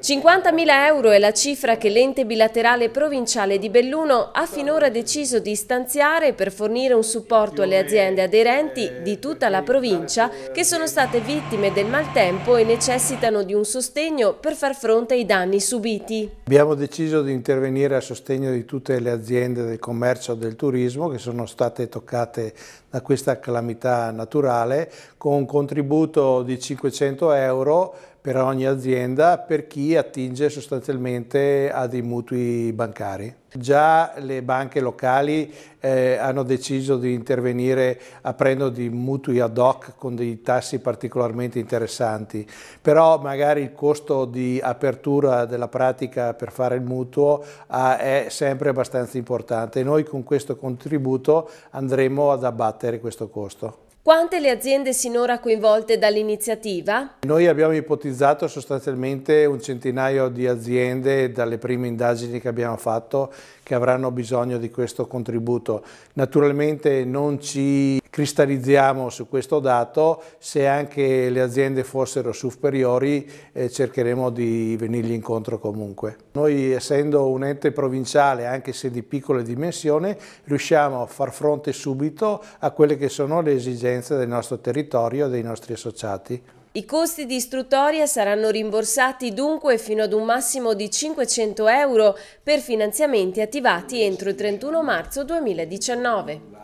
50.000 euro è la cifra che l'ente bilaterale provinciale di Belluno ha finora deciso di stanziare per fornire un supporto alle aziende aderenti eh, di tutta la provincia che sono state vittime del maltempo e necessitano di un sostegno per far fronte ai danni subiti. Abbiamo deciso di intervenire a sostegno di tutte le aziende del commercio e del turismo che sono state toccate da questa calamità naturale con un contributo di 500 euro per ogni azienda per chi attinge sostanzialmente a dei mutui bancari. Già le banche locali eh, hanno deciso di intervenire aprendo dei mutui ad hoc con dei tassi particolarmente interessanti, però magari il costo di apertura della pratica per fare il mutuo ah, è sempre abbastanza importante e noi con questo contributo andremo ad abbattere questo costo. Quante le aziende sinora coinvolte dall'iniziativa? Noi abbiamo ipotizzato sostanzialmente un centinaio di aziende dalle prime indagini che abbiamo fatto che avranno bisogno di questo contributo. Naturalmente non ci cristallizziamo su questo dato, se anche le aziende fossero superiori eh, cercheremo di venirgli incontro comunque. Noi essendo un ente provinciale, anche se di piccole dimensioni, riusciamo a far fronte subito a quelle che sono le esigenze del nostro territorio e dei nostri associati. I costi di istruttoria saranno rimborsati dunque fino ad un massimo di 500 euro per finanziamenti attivati entro il 31 marzo 2019.